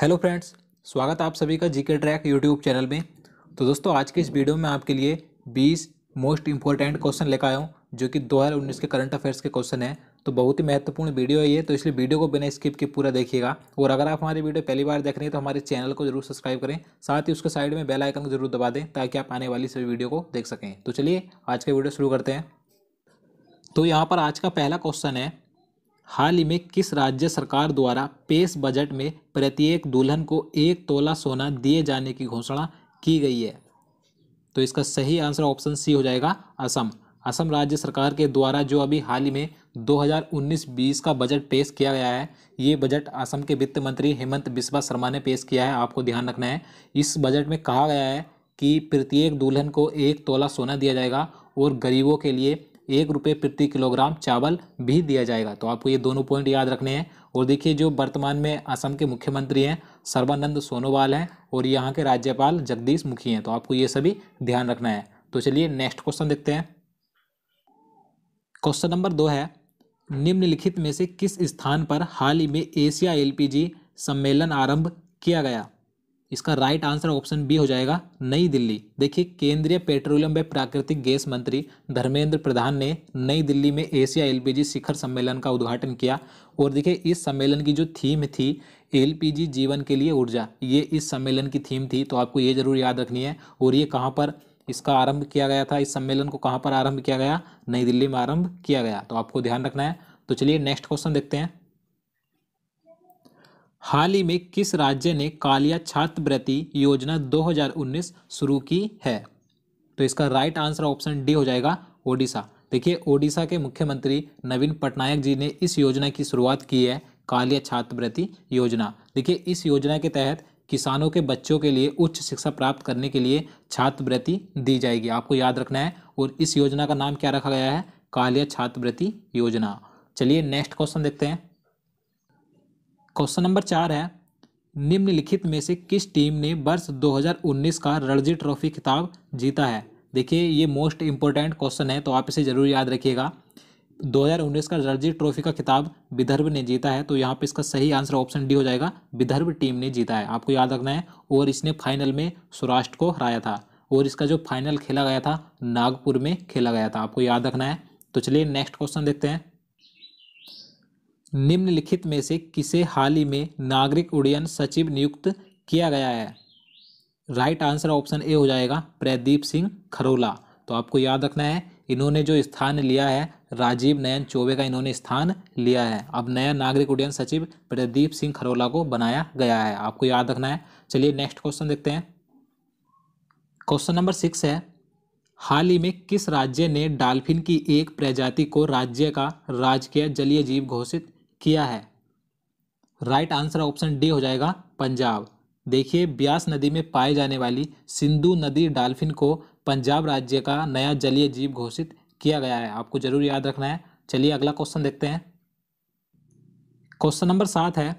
hello friends स्वागत आप सभी का जीके ट्रैक यूट्यूब चैनल में तो दोस्तों आज के इस वीडियो में आपके लिए 20 मोस्ट इंपॉर्टेंट क्वेश्चन लेकर आया हूँ जो कि 2019 के करंट अफेयर्स के क्वेश्चन है तो बहुत ही महत्वपूर्ण वीडियो है ये तो इसलिए वीडियो को बिना स्किप के पूरा देखिएगा और अगर आप हमारी वीडियो पहली बार देख रहे हैं तो हमारे चैनल को जरूर सब्सक्राइब करें साथ ही उसके साइड में बेल आइकन को जरूर दबा दें ताकि आप आने वाली सभी वीडियो को देख सकें तो चलिए आज का वीडियो शुरू करते हैं तो यहाँ पर आज का पहला क्वेश्चन है हाल ही में किस राज्य सरकार द्वारा पेश बजट में प्रत्येक दुल्हन को एक तोला सोना दिए जाने की घोषणा की गई है तो इसका सही आंसर ऑप्शन सी हो जाएगा असम असम राज्य सरकार के द्वारा जो अभी हाल ही में 2019-20 का बजट पेश किया गया है ये बजट असम के वित्त मंत्री हेमंत बिस्वा शर्मा ने पेश किया है आपको ध्यान रखना है इस बजट में कहा गया है कि प्रत्येक दुल्हन को एक तोला सोना दिया जाएगा और गरीबों के लिए एक रुपये प्रति किलोग्राम चावल भी दिया जाएगा तो आपको ये दोनों पॉइंट याद रखने हैं और देखिए जो वर्तमान में असम के मुख्यमंत्री हैं सर्वानंद सोनोवाल हैं और यहाँ के राज्यपाल जगदीश मुखी हैं तो आपको ये सभी ध्यान रखना है तो चलिए नेक्स्ट क्वेश्चन देखते हैं क्वेश्चन नंबर दो है निम्नलिखित में से किस स्थान पर हाल ही में एशिया एलपीजी सम्मेलन आरंभ किया गया इसका राइट आंसर ऑप्शन बी हो जाएगा नई दिल्ली देखिए केंद्रीय पेट्रोलियम व प्राकृतिक गैस मंत्री धर्मेंद्र प्रधान ने नई दिल्ली में एशिया एलपीजी शिखर सम्मेलन का उद्घाटन किया और देखिए इस सम्मेलन की जो थीम थी एलपीजी जीवन के लिए ऊर्जा ये इस सम्मेलन की थीम थी तो आपको ये जरूर याद रखनी है और ये कहाँ पर इसका आरंभ किया गया था इस सम्मेलन को कहाँ पर आरंभ किया गया नई दिल्ली में आरंभ किया गया तो आपको ध्यान रखना है तो चलिए नेक्स्ट क्वेश्चन देखते हैं हाल ही में किस राज्य ने कालिया छात्रवृत्ति योजना 2019 शुरू की है तो इसका राइट आंसर ऑप्शन डी हो जाएगा ओडिशा देखिए ओडिशा के मुख्यमंत्री नवीन पटनायक जी ने इस योजना की शुरुआत की है कालिया छात्रवृत्ति योजना देखिए इस योजना के तहत किसानों के बच्चों के लिए उच्च शिक्षा प्राप्त करने के लिए छात्रवृत्ति दी जाएगी आपको याद रखना है और इस योजना का नाम क्या रखा गया है कालिया छात्रवृत्ति योजना चलिए नेक्स्ट क्वेश्चन देखते हैं क्वेश्चन नंबर चार है निम्नलिखित में से किस टीम ने वर्ष 2019 का रणजी ट्रॉफी खिताब जीता है देखिए ये मोस्ट इम्पोर्टेंट क्वेश्चन है तो आप इसे ज़रूर याद रखिएगा 2019 का रणजी ट्रॉफी का खिताब विदर्भ ने जीता है तो यहाँ पे इसका सही आंसर ऑप्शन डी हो जाएगा विदर्भ टीम ने जीता है आपको याद रखना है और इसने फाइनल में सौराष्ट्र को हराया था और इसका जो फाइनल खेला गया था नागपुर में खेला गया था आपको याद रखना है तो चलिए नेक्स्ट क्वेश्चन देखते हैं निम्नलिखित में से किसे हाल ही में नागरिक उड्डयन सचिव नियुक्त किया गया है राइट आंसर ऑप्शन ए हो जाएगा प्रदीप सिंह खरोला तो आपको याद रखना है इन्होंने जो स्थान लिया है राजीव नयन चौबे का इन्होंने स्थान लिया है अब नया नागरिक उड्डयन सचिव प्रदीप सिंह खरोला को बनाया गया है आपको याद रखना है चलिए नेक्स्ट क्वेश्चन देखते हैं क्वेश्चन नंबर सिक्स है हाल ही में किस राज्य ने डाल्फिन की एक प्रजाति को राज्य का राजकीय जलीय जीव घोषित किया है राइट आंसर ऑप्शन डी हो जाएगा पंजाब देखिए ब्यास नदी में पाए जाने वाली सिंधु नदी डाल्फिन को पंजाब राज्य का नया जलीय जीव घोषित किया गया है आपको जरूर याद रखना है चलिए अगला क्वेश्चन देखते हैं क्वेश्चन नंबर सात है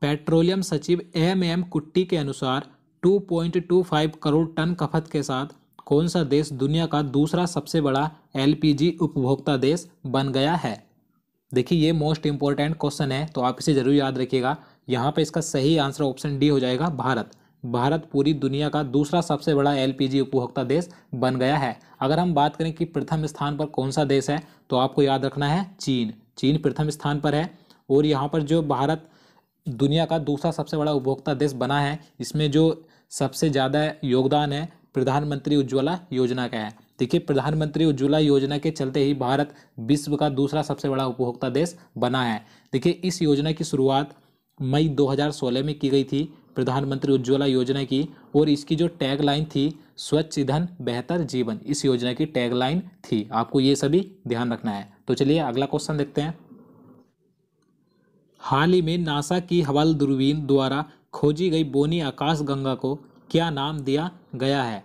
पेट्रोलियम सचिव एम एम कुट्टी के अनुसार 2.25 करोड़ टन खपत के साथ कौन सा देश दुनिया का दूसरा सबसे बड़ा एलपीजी उपभोक्ता देश बन गया है देखिए ये मोस्ट इंपॉर्टेंट क्वेश्चन है तो आप इसे जरूर याद रखिएगा यहाँ पे इसका सही आंसर ऑप्शन डी हो जाएगा भारत भारत पूरी दुनिया का दूसरा सबसे बड़ा एलपीजी उपभोक्ता देश बन गया है अगर हम बात करें कि प्रथम स्थान पर कौन सा देश है तो आपको याद रखना है चीन चीन प्रथम स्थान पर है और यहाँ पर जो भारत दुनिया का दूसरा सबसे बड़ा उपभोक्ता देश बना है इसमें जो सबसे ज़्यादा योगदान है प्रधानमंत्री उज्ज्वला योजना का है देखिए प्रधानमंत्री उज्ज्वला योजना के चलते ही भारत विश्व का दूसरा सबसे बड़ा उपभोक्ता देश बना है देखिए इस योजना की शुरुआत मई 2016 में की गई थी प्रधानमंत्री उज्ज्वला योजना की और इसकी जो टैगलाइन थी स्वच्छ ईंधन बेहतर जीवन इस योजना की टैगलाइन थी आपको ये सभी ध्यान रखना है तो चलिए अगला क्वेश्चन देखते हैं हाल ही में नासा की हवाल दूरबीन द्वारा खोजी गई बोनी आकाश गंगा को क्या नाम दिया गया है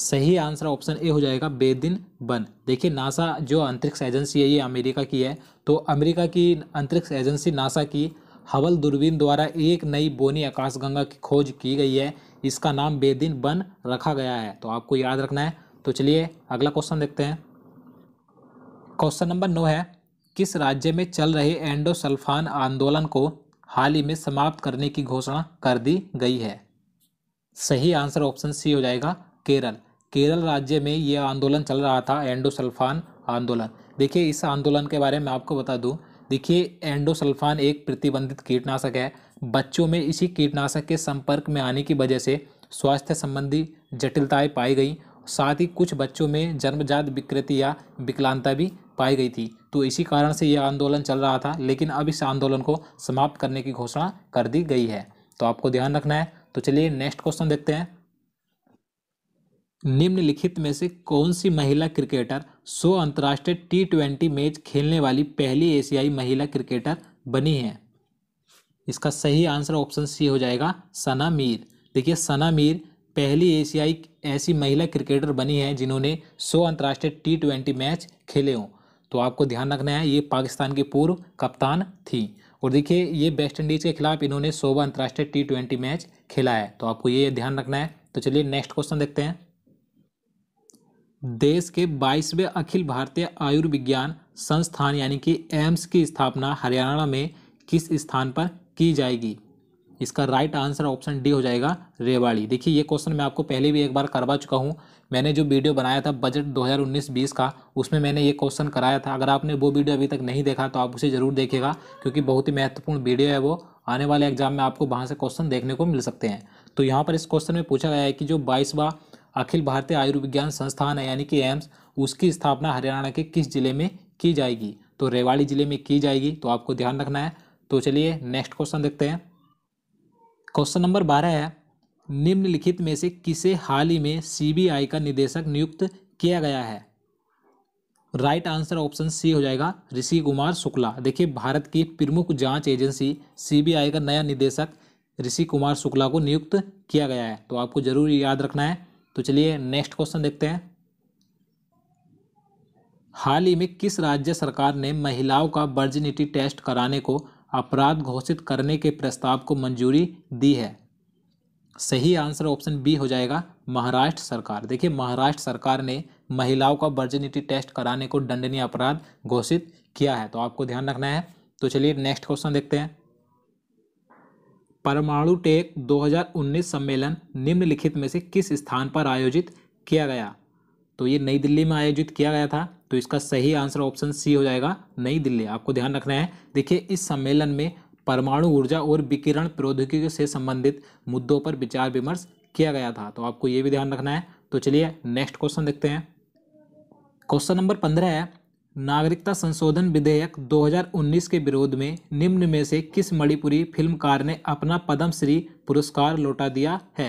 सही आंसर ऑप्शन ए हो जाएगा बेदिन बन देखिए नासा जो अंतरिक्ष एजेंसी है ये अमेरिका की है तो अमेरिका की अंतरिक्ष एजेंसी नासा की हवल दूरबीन द्वारा एक नई बोनी आकाशगंगा की खोज की गई है इसका नाम बेदिन बन रखा गया है तो आपको याद रखना है तो चलिए अगला क्वेश्चन देखते हैं क्वेश्चन नंबर नौ है किस राज्य में चल रहे एंडोसल्फान आंदोलन को हाल ही में समाप्त करने की घोषणा कर दी गई है सही आंसर ऑप्शन सी हो जाएगा केरल केरल राज्य में ये आंदोलन चल रहा था एंडोसल्फान आंदोलन देखिए इस आंदोलन के बारे में आपको बता दूं देखिए एंडोसल्फान एक प्रतिबंधित कीटनाशक है बच्चों में इसी कीटनाशक के संपर्क में आने की वजह से स्वास्थ्य संबंधी जटिलताएं पाई गई साथ ही कुछ बच्चों में जन्मजात विकृति या विकलांगता भी पाई गई थी तो इसी कारण से यह आंदोलन चल रहा था लेकिन अब इस आंदोलन को समाप्त करने की घोषणा कर दी गई है तो आपको ध्यान रखना है तो चलिए नेक्स्ट क्वेश्चन देखते हैं निम्नलिखित में से कौन सी महिला क्रिकेटर सो अंतर्राष्ट्रीय टी ट्वेंटी मैच खेलने वाली पहली एशियाई महिला क्रिकेटर बनी है इसका सही आंसर ऑप्शन सी हो जाएगा सना मीर देखिए सना मीर पहली एशियाई ऐसी महिला क्रिकेटर बनी है जिन्होंने सौ अंतर्राष्ट्रीय टी ट्वेंटी मैच खेले हों तो आपको ध्यान रखना है ये पाकिस्तान की पूर्व कप्तान थी और देखिए ये वेस्ट इंडीज़ के खिलाफ इन्होंने सोवा अंतर्राष्ट्रीय टी ट्वेंटी मैच खेला है तो आपको ये ध्यान रखना है तो चलिए नेक्स्ट क्वेश्चन देखते हैं देश के बाईसवें अखिल भारतीय आयुर्विज्ञान संस्थान यानी कि एम्स की स्थापना हरियाणा में किस स्थान पर की जाएगी इसका राइट आंसर ऑप्शन डी हो जाएगा रेवाड़ी देखिए ये क्वेश्चन मैं आपको पहले भी एक बार करवा चुका हूँ मैंने जो वीडियो बनाया था बजट 2019-20 का उसमें मैंने ये क्वेश्चन कराया था अगर आपने वो वीडियो अभी तक नहीं देखा तो आप उसे ज़रूर देखेगा क्योंकि बहुत ही महत्वपूर्ण वीडियो है वो आने वाले एग्जाम में आपको वहाँ से क्वेश्चन देखने को मिल सकते हैं तो यहाँ पर इस क्वेश्चन में पूछा गया है कि जो बाईसवा अखिल भारतीय आयुर्विज्ञान संस्थान है यानी कि एम्स उसकी स्थापना हरियाणा के किस जिले में की जाएगी तो रेवाड़ी जिले में की जाएगी तो आपको ध्यान रखना है तो चलिए नेक्स्ट क्वेश्चन देखते हैं क्वेश्चन नंबर बारह है निम्नलिखित में से किसे हाल ही में सीबीआई का निदेशक नियुक्त किया गया है राइट आंसर ऑप्शन सी हो जाएगा ऋषि कुमार शुक्ला देखिए भारत की प्रमुख जांच एजेंसी सीबीआई का नया निदेशक ऋषि कुमार शुक्ला को नियुक्त किया गया है तो आपको जरूर याद रखना है तो चलिए नेक्स्ट क्वेश्चन देखते हैं हाल ही में किस राज्य सरकार ने महिलाओं का वर्जिनिटी टेस्ट कराने को अपराध घोषित करने के प्रस्ताव को मंजूरी दी है सही आंसर ऑप्शन बी हो जाएगा महाराष्ट्र सरकार देखिए महाराष्ट्र सरकार ने महिलाओं का वर्जिनिटी टेस्ट कराने को दंडनीय अपराध घोषित किया है तो आपको ध्यान रखना है तो चलिए नेक्स्ट क्वेश्चन देखते हैं परमाणु टेक 2019 सम्मेलन निम्नलिखित में से किस स्थान पर आयोजित किया गया तो ये नई दिल्ली में आयोजित किया गया था तो इसका सही आंसर ऑप्शन सी हो जाएगा नई दिल्ली आपको ध्यान रखना है देखिए इस सम्मेलन में परमाणु ऊर्जा और विकिरण प्रौद्योगिकी से संबंधित मुद्दों पर विचार विमर्श किया गया था तो आपको ये भी ध्यान रखना है तो चलिए नेक्स्ट क्वेश्चन देखते हैं क्वेश्चन नंबर पंद्रह है नागरिकता संशोधन विधेयक 2019 के विरोध में निम्न में से किस मणिपुरी फिल्मकार ने अपना पद्म श्री पुरस्कार लौटा दिया है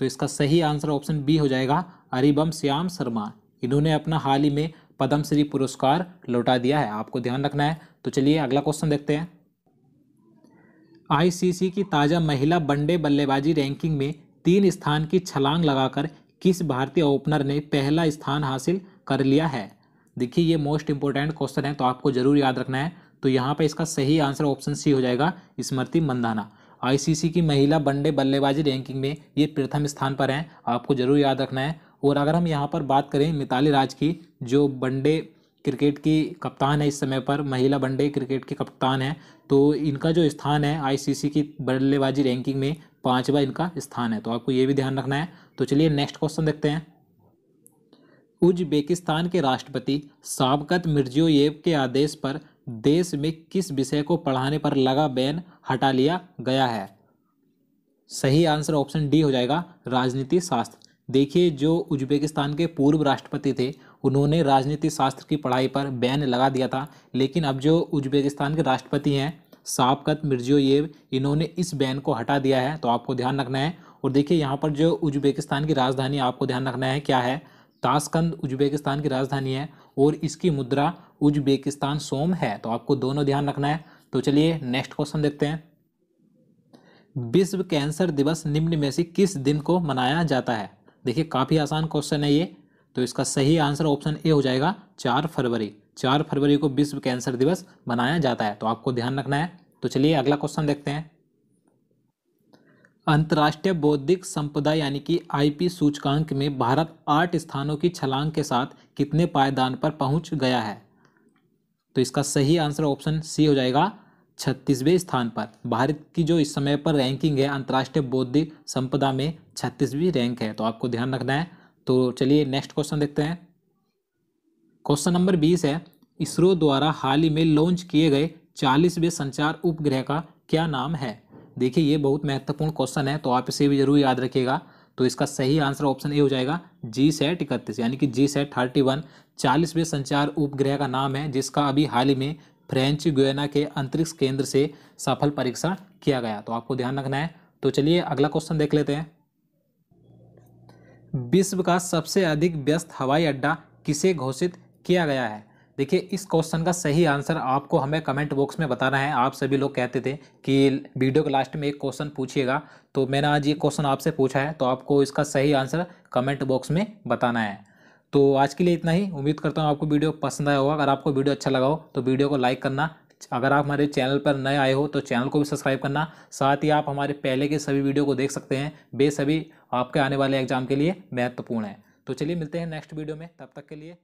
तो इसका सही आंसर ऑप्शन बी हो जाएगा अरिबम श्याम शर्मा इन्होंने अपना हाल ही में पद्मश्री पुरस्कार लौटा दिया है आपको ध्यान रखना है तो चलिए अगला क्वेश्चन देखते हैं आईसीसी की ताज़ा महिला वनडे बल्लेबाजी रैंकिंग में तीन स्थान की छलांग लगाकर किस भारतीय ओपनर ने पहला स्थान हासिल कर लिया है देखिए ये मोस्ट इंपॉर्टेंट क्वेश्चन है तो आपको जरूर याद रखना है तो यहाँ पर इसका सही आंसर ऑप्शन सी हो जाएगा स्मृति मंदाना आईसीसी की महिला वनडे बल्लेबाजी रैंकिंग में ये प्रथम स्थान पर हैं आपको जरूर याद रखना है और अगर हम यहाँ पर बात करें मिताली राज की जो वनडे क्रिकेट की कप्तान है इस समय पर महिला वनडे क्रिकेट की कप्तान है तो इनका जो स्थान है आईसीसी की बल्लेबाजी रैंकिंग में पाँचवा इनका स्थान है तो आपको ये भी ध्यान रखना है तो चलिए नेक्स्ट क्वेश्चन देखते हैं उज्बेकिस्तान के राष्ट्रपति साबकत मिर्जियोयेव के आदेश पर देश में किस विषय को पढ़ाने पर लगा बैन हटा लिया गया है सही आंसर ऑप्शन डी हो जाएगा राजनीति शास्त्र देखिए जो उज्बेकिस्तान के पूर्व राष्ट्रपति थे उन्होंने राजनीति शास्त्र की पढ़ाई पर बैन लगा दिया था लेकिन अब जो उज्बेकिस्तान के राष्ट्रपति हैं साबकत मिर्जियोयेव इन्होंने इस बैन को हटा दिया है तो आपको ध्यान रखना है और देखिए यहाँ पर जो उज्बेकिस्तान की राजधानी आपको ध्यान रखना है क्या है ताशकंद उज्बेकिस्तान की राजधानी है और इसकी मुद्रा उज्बेकिस्तान सोम है तो आपको दोनों ध्यान रखना है तो चलिए नेक्स्ट क्वेश्चन देखते हैं विश्व कैंसर दिवस निम्न में से किस दिन को मनाया जाता है देखिए काफ़ी आसान क्वेश्चन है ये तो इसका सही आंसर ऑप्शन ए हो जाएगा चार फरवरी चार फरवरी को विश्व कैंसर दिवस मनाया जाता है तो आपको ध्यान रखना है तो चलिए अगला क्वेश्चन देखते हैं अंतर्राष्ट्रीय बौद्धिक संपदा यानी कि आईपी सूचकांक में भारत आठ स्थानों की छलांग के साथ कितने पायदान पर पहुंच गया है तो इसका सही आंसर ऑप्शन सी हो जाएगा छत्तीसवें स्थान पर भारत की जो इस समय पर रैंकिंग है अंतर्राष्ट्रीय बौद्धिक संपदा में छत्तीसवीं रैंक है तो आपको ध्यान रखना है तो चलिए नेक्स्ट क्वेश्चन देखते हैं क्वेश्चन नंबर बीस है इसरो द्वारा हाल ही में लॉन्च किए गए चालीसवें संचार उपग्रह का क्या नाम है देखिए ये बहुत महत्वपूर्ण क्वेश्चन है तो आप इसे भी जरूर याद रखिएगा तो इसका सही आंसर ऑप्शन ए हो जाएगा जी सेट इकतीस यानी कि जी सेट थर्टी वन चालीसवें संचार उपग्रह का नाम है जिसका अभी हाल ही में फ्रेंच गुएना के अंतरिक्ष केंद्र से सफल परीक्षण किया गया तो आपको ध्यान रखना है तो चलिए अगला क्वेश्चन देख लेते हैं विश्व का सबसे अधिक व्यस्त हवाई अड्डा किसे घोषित किया गया है देखिए इस क्वेश्चन का सही आंसर आपको हमें कमेंट बॉक्स में बताना है आप सभी लोग कहते थे कि वीडियो के लास्ट में एक क्वेश्चन पूछिएगा तो मैंने आज ये क्वेश्चन आपसे पूछा है तो आपको इसका सही आंसर कमेंट बॉक्स में बताना है तो आज के लिए इतना ही उम्मीद करता हूँ आपको वीडियो पसंद आया होगा अगर आपको वीडियो अच्छा लगा हो तो वीडियो को लाइक करना अगर आप हमारे चैनल पर नए आए हो तो चैनल को भी सब्सक्राइब करना साथ ही आप हमारे पहले के सभी वीडियो को देख सकते हैं बे सभी आपके आने वाले एग्जाम के लिए महत्वपूर्ण है तो चलिए मिलते हैं नेक्स्ट वीडियो में तब तक के लिए